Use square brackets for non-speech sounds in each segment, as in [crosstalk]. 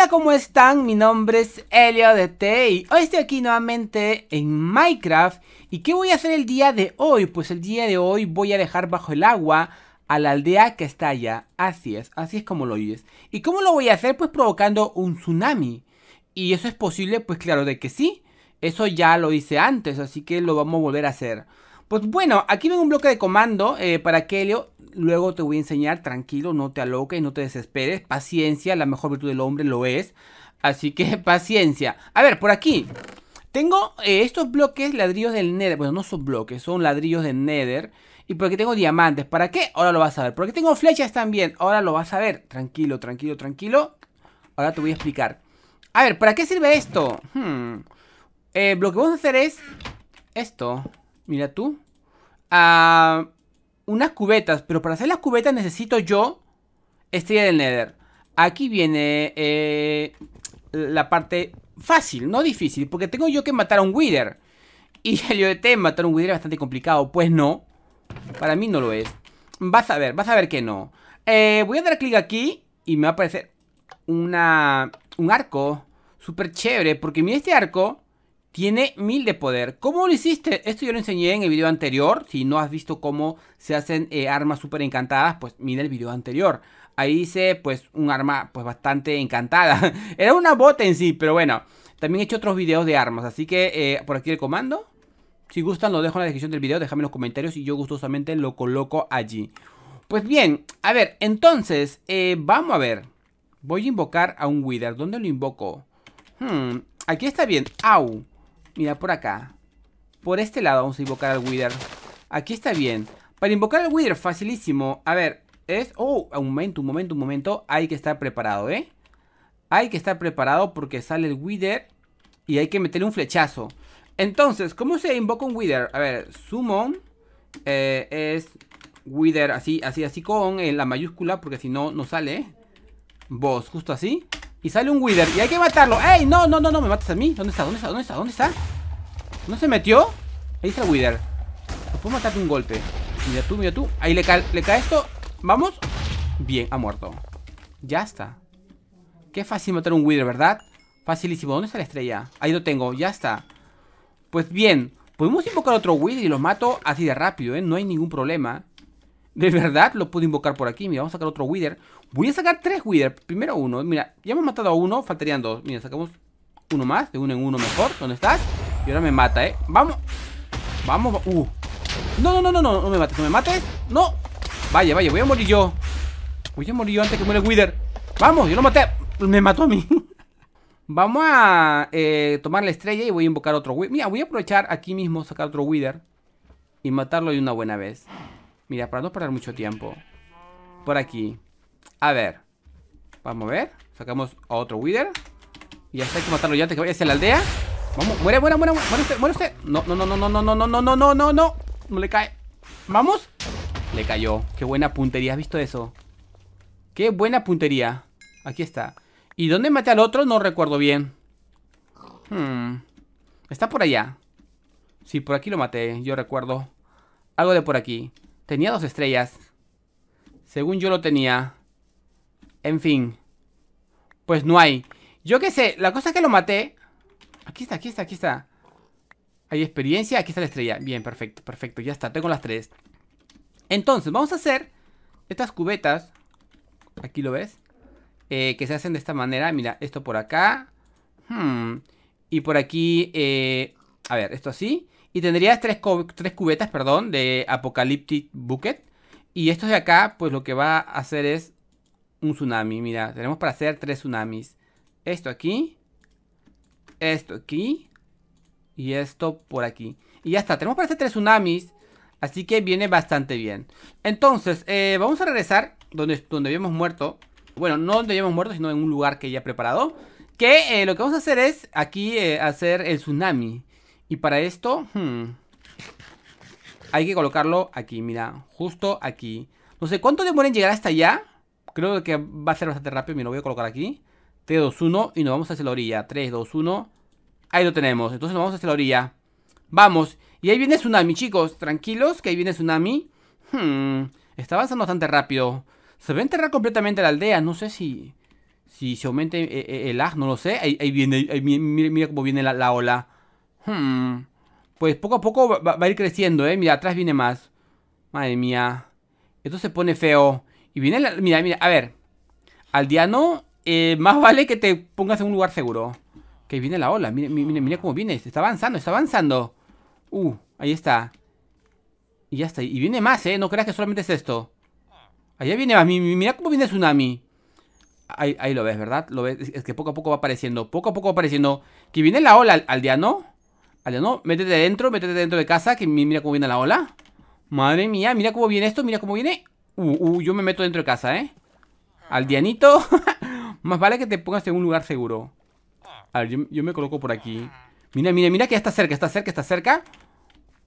Hola, ¿cómo están? Mi nombre es Helio de Tay. hoy estoy aquí nuevamente en Minecraft. ¿Y qué voy a hacer el día de hoy? Pues el día de hoy voy a dejar bajo el agua a la aldea que está allá. Así es, así es como lo oyes. ¿Y cómo lo voy a hacer? Pues provocando un tsunami. ¿Y eso es posible? Pues claro de que sí. Eso ya lo hice antes, así que lo vamos a volver a hacer. Pues bueno, aquí ven un bloque de comando eh, para que Helio luego te voy a enseñar, tranquilo, no te aloques, no te desesperes, paciencia, la mejor virtud del hombre lo es, así que [laughs] paciencia. A ver, por aquí, tengo eh, estos bloques ladrillos del Nether, bueno, no son bloques, son ladrillos del Nether, y por aquí tengo diamantes, ¿para qué? Ahora lo vas a ver, porque tengo flechas también, ahora lo vas a ver, tranquilo, tranquilo, tranquilo, ahora te voy a explicar. A ver, ¿para qué sirve esto? Hmm. Eh, lo que vamos a hacer es esto, mira tú. Ah unas cubetas, pero para hacer las cubetas necesito yo estrella del Nether. Aquí viene eh, la parte fácil, no difícil, porque tengo yo que matar a un Wither. Y el IoT matar a un Wither es bastante complicado. Pues no, para mí no lo es. Vas a ver, vas a ver que no. Eh, voy a dar clic aquí y me va a aparecer una, un arco súper chévere, porque mira este arco tiene mil de poder. ¿Cómo lo hiciste? Esto yo lo enseñé en el video anterior. Si no has visto cómo se hacen eh, armas súper encantadas, pues mira el video anterior. Ahí hice pues un arma pues bastante encantada. [laughs] Era una bota en sí, pero bueno. También he hecho otros videos de armas, así que eh, por aquí el comando. Si gustan lo dejo en la descripción del video, déjame en los comentarios y yo gustosamente lo coloco allí. Pues bien, a ver, entonces, eh, vamos a ver. Voy a invocar a un Wither. ¿Dónde lo invoco? Hmm, aquí está bien. Au. Mira, por acá. Por este lado vamos a invocar al Wither. Aquí está bien. Para invocar al Wither, facilísimo. A ver, es... Oh, un momento, un momento, un momento. Hay que estar preparado, ¿eh? Hay que estar preparado porque sale el Wither y hay que meterle un flechazo. Entonces, ¿cómo se invoca un Wither? A ver, summon eh, es Wither así, así, así con eh, la mayúscula porque si no, no sale. Boss, justo así. Y sale un Wither Y hay que matarlo ¡Ey! No, no, no, no Me matas a mí ¿Dónde está? ¿Dónde está? ¿Dónde está? ¿Dónde está? ¿No se metió? Ahí está el Wither Lo puedo matarte un golpe Mira tú, mira tú Ahí le, cae, esto Vamos Bien, ha muerto Ya está Qué fácil matar un Wither, ¿verdad? Facilísimo ¿Dónde está la estrella? Ahí lo tengo Ya está Pues bien Podemos invocar otro Wither y lo mato así de rápido, ¿eh? No hay ningún problema de verdad lo puedo invocar por aquí. Mira, vamos a sacar otro Wither. Voy a sacar tres Wither. Primero uno. Mira, ya hemos matado a uno. Faltarían dos. Mira, sacamos uno más. De uno en uno mejor. ¿Dónde estás? Y ahora me mata, ¿eh? Vamos. Vamos. Uh. No, no, no, no, no. No me mates. No me mates. No. Vaya, vaya. Voy a morir yo. Voy a morir yo antes que muera el Wither. Vamos. Yo lo maté. Me mató a mí. [laughs] Vamos a eh, tomar la estrella y voy a invocar otro Wither. Mira, voy a aprovechar aquí mismo, sacar otro Wither y matarlo de una buena vez. Mira, para no perder mucho tiempo. Por aquí. A ver. Vamos a ver. Sacamos a otro Wither. Y hasta hay que matarlo ya antes que vaya hacia la aldea. Vamos, muere, muere, muere, muere usted, muere usted. No, no, no, no, no, no, no, no, no, no, no, no. No le cae. Vamos. Le cayó. Qué buena puntería. ¿Has visto eso? Qué buena puntería. Aquí está. ¿Y dónde maté al otro? No recuerdo bien. Hmm. Está por allá. Sí, por aquí lo maté, yo recuerdo. Algo de por aquí. Tenía dos estrellas. Según yo lo tenía. En fin. Pues no hay. Yo qué sé, la cosa es que lo maté. Aquí está, aquí está, aquí está. Hay experiencia, aquí está la estrella. Bien, perfecto, perfecto, ya está, tengo las tres. Entonces, vamos a hacer estas cubetas. Aquí lo ves. Eh, que se hacen de esta manera. Mira, esto por acá. Hmm. Y por aquí, eh, a ver, esto así. Y tendrías tres, tres cubetas, perdón, de Apocalyptic Bucket. Y estos de acá, pues lo que va a hacer es un tsunami. Mira, tenemos para hacer tres tsunamis. Esto aquí. Esto aquí. Y esto por aquí. Y ya está, tenemos para hacer tres tsunamis. Así que viene bastante bien. Entonces, eh, vamos a regresar donde, donde habíamos muerto. Bueno, no donde habíamos muerto, sino en un lugar que ya he preparado. Que eh, lo que vamos a hacer es aquí eh, hacer el tsunami. Y para esto, hmm, hay que colocarlo aquí, mira, justo aquí. No sé, ¿cuánto demora llegar hasta allá? Creo que va a ser bastante rápido, mira, lo voy a colocar aquí. T 2, 1 y nos vamos hacia la orilla. 3, 2, 1. Ahí lo tenemos, entonces nos vamos hacia la orilla. Vamos, y ahí viene Tsunami, chicos, tranquilos, que ahí viene Tsunami. Hmm, está avanzando bastante rápido. Se va a enterrar completamente la aldea, no sé si... Si se aumente eh, eh, el lag, no lo sé. Ahí, viene, mira, mira, cómo viene la ola. Hmm. Pues poco a poco va, a ir creciendo, ¿eh? Mira, atrás viene más. Madre mía. Esto se pone feo. Y viene la... Mira, mira, a ver. Aldeano, eh, más vale que te pongas en un lugar seguro. Que viene la ola. Mira, mira, mira cómo viene. Está avanzando, está avanzando. Uh, ahí está. Y ya está. Y viene más, ¿eh? No creas que solamente es esto. Allá viene más. Mira cómo viene el tsunami. Ahí, ahí, lo ves, ¿verdad? Lo ves. Es que poco a poco va apareciendo. Poco a poco va apareciendo. Que viene la ola, aldeano métete dentro, métete dentro de casa Que mira cómo viene la ola Madre mía, mira cómo viene esto, mira cómo viene Uh, uh, yo me meto dentro de casa, ¿eh? Al [laughs] Más vale que te pongas en un lugar seguro A ver, yo, me coloco por aquí Mira, mira, mira que ya está cerca, está cerca, está cerca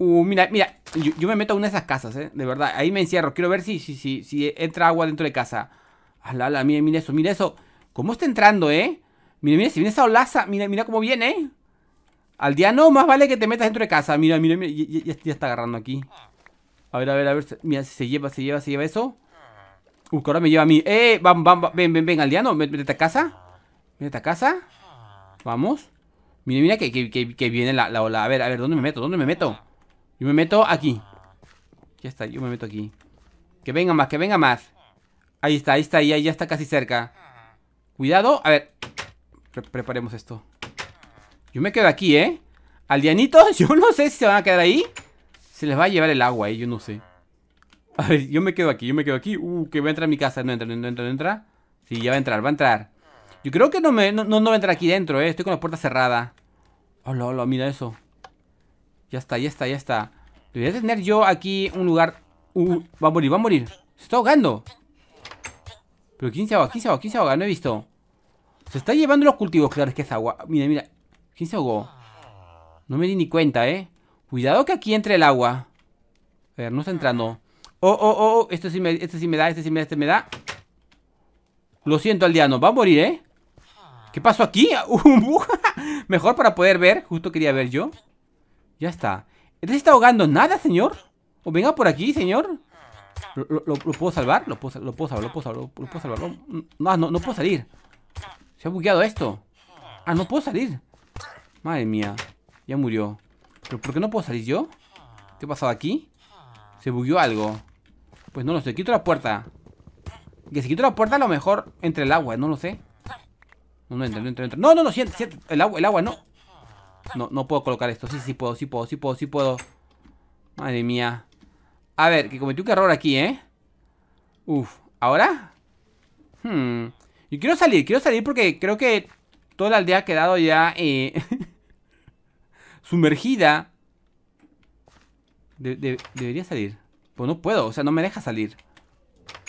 Uh, mira, mira, yo, me meto a una de esas casas, eh, de verdad. Ahí me encierro. Quiero ver si, si, si, si entra agua dentro de casa. Ala, la mira, mira eso, mira eso. ¿Cómo está entrando, eh? Mira, mira, si viene esa olaza. Mira, mira cómo viene, eh. Al día más vale que te metas dentro de casa. Mira, mira, mira. Ya, está agarrando aquí. A ver, a ver, a ver. Mira, si se lleva, se lleva, se lleva eso. Uh, que ahora me lleva a mí. ¡Eh! Ven, Ven, ven, ven, aldeano. Métete a casa. Métete a casa. Vamos. Mira, mira que, viene la, ola. A ver, a ver, ¿dónde me meto? ¿Dónde me meto? Yo me meto aquí. Ya está, yo me meto aquí. Que venga más, que venga más. Ahí está, ahí está, ahí, ya está casi cerca. Cuidado. A ver. preparemos esto. Yo me quedo aquí, ¿eh? Aldeanitos, [laughs] yo no sé si se van a quedar ahí. Se les va a llevar el agua, ¿eh? Yo no sé. A ver, yo me quedo aquí, yo me quedo aquí. Uh, que va a entrar a mi casa. No entra, no entra, no entra. Sí, ya va a entrar, va a entrar. Yo creo que no, me, no, va a entrar aquí dentro, ¿eh? Estoy con la puerta cerrada. Hola, hola, mira eso. Ya está, ya está, ya está. Debería tener yo aquí un lugar... Uh, va a morir, va a morir. Se está ahogando. Pero ¿quién se ahoga? ¿Quién se ahoga? ¿Quién se ahoga? No he visto. Se está llevando los cultivos, claro, es que es agua. Mira, mira. ¿Quién se ahogó? No me di ni cuenta, ¿eh? Cuidado que aquí entre el agua. A ver, no está entrando. Oh, oh, oh, oh Esto sí me, este sí me da, este sí me da, este me da. Lo siento, aldeano. Va a morir, ¿eh? ¿Qué pasó aquí? [laughs] Uh, uh, [laughs] mejor para poder ver. Justo quería ver yo. Ya está. ¿Este está ahogando? ¿Nada, señor? ¿O venga por aquí, señor? ¿Lo, lo, puedo salvar? Lo puedo, salvar, lo puedo salvar, lo, puedo salvar. No, no, no puedo salir. Se ha bugueado esto. Ah, no puedo salir. Madre mía, ya murió ¿Pero por qué no puedo salir yo? ¿Qué ha pasado aquí? Se bugueó algo Pues no lo sé, quito la puerta Que si quito la puerta a lo mejor entre el agua, no lo sé No, no entra, no entra, no No, no, no, el agua, el agua, no No, no puedo colocar esto, sí, sí puedo, sí puedo, sí puedo, sí puedo Madre mía A ver, que cometí un error aquí, ¿eh? Uf, ¿ahora? Hmm. Yo quiero salir, quiero salir porque creo que toda la aldea ha quedado ya eh, [laughs] sumergida. debería salir. Pues no puedo, o sea, no me deja salir.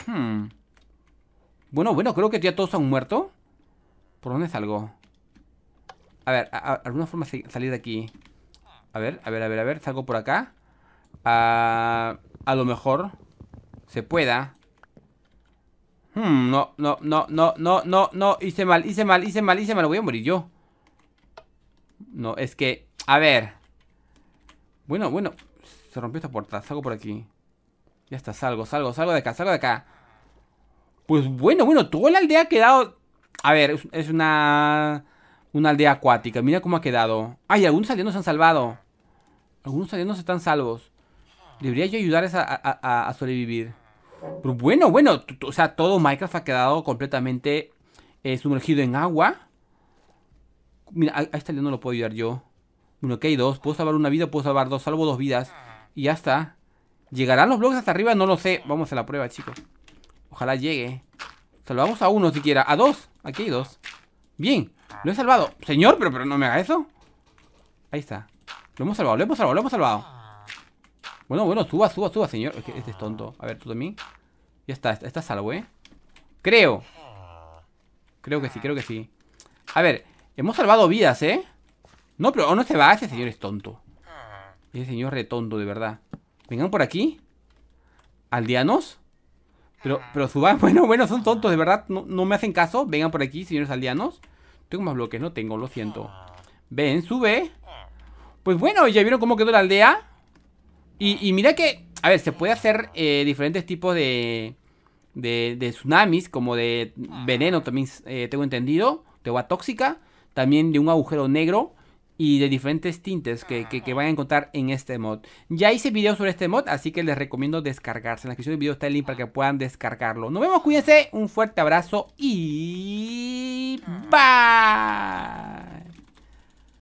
Hmm. Bueno, bueno, creo que ya todos han muerto. ¿Por dónde salgo? A ver, alguna forma de salir de aquí. A ver, a ver, a ver, a ver. Salgo por acá. Ah, a lo mejor se pueda. Hmm, no, no, no, no, no, no, no. Hice mal, hice mal, hice mal, hice mal. Voy a morir yo. No, es que a ver. Bueno, bueno. Se rompió esta puerta. Salgo por aquí. Ya está, salgo, salgo, salgo de acá, salgo de acá. Pues bueno, bueno, toda la aldea ha quedado... A ver, es una... Una aldea acuática. Mira cómo ha quedado. Ay, algunos aldeanos se han salvado. Algunos aldeanos están salvos. Debería yo ayudarles a, sobrevivir. Pero bueno, bueno. O sea, todo Minecraft ha quedado completamente eh, sumergido en agua. Mira, a, a este aldeano lo puedo ayudar yo. Bueno, que hay dos. Puedo salvar una vida, puedo salvar dos. Salvo dos vidas. Y ya está. ¿Llegarán los bloques hasta arriba? No lo sé. Vamos a la prueba, chicos. Ojalá llegue. Salvamos a uno siquiera. A dos. Aquí hay dos. Bien. Lo he salvado. Señor, pero, pero no me haga eso. Ahí está. Lo hemos salvado, lo hemos salvado, lo hemos salvado. Bueno, bueno, suba, suba, suba, señor. este es tonto. A ver, tú también. Ya está, está salvo, ¿eh? Creo. Creo que sí, creo que sí. A ver, hemos salvado vidas, ¿eh? No, pero no se va, ese señor es tonto ah. Ese señor retonto, de verdad Vengan por aquí ¿Aldeanos? Pero, ah. pero suban, [laughs] bueno, bueno, son tontos, de verdad no, me hacen caso, vengan por aquí, señores aldeanos Tengo más bloques, no tengo, lo siento ah. Ven, sube Pues bueno, ya vieron cómo quedó la aldea Y, mira que, a ver, se puede hacer eh, diferentes tipos de, de, tsunamis Como de veneno, también eh, tengo entendido te agua tóxica, también de un agujero negro y de diferentes tintes que, que, van a encontrar en este mod. Ya hice video sobre este mod, así que les recomiendo descargarse. En la descripción del video está el link para que puedan descargarlo. Nos vemos, cuídense, un fuerte abrazo y... Ah. Bye.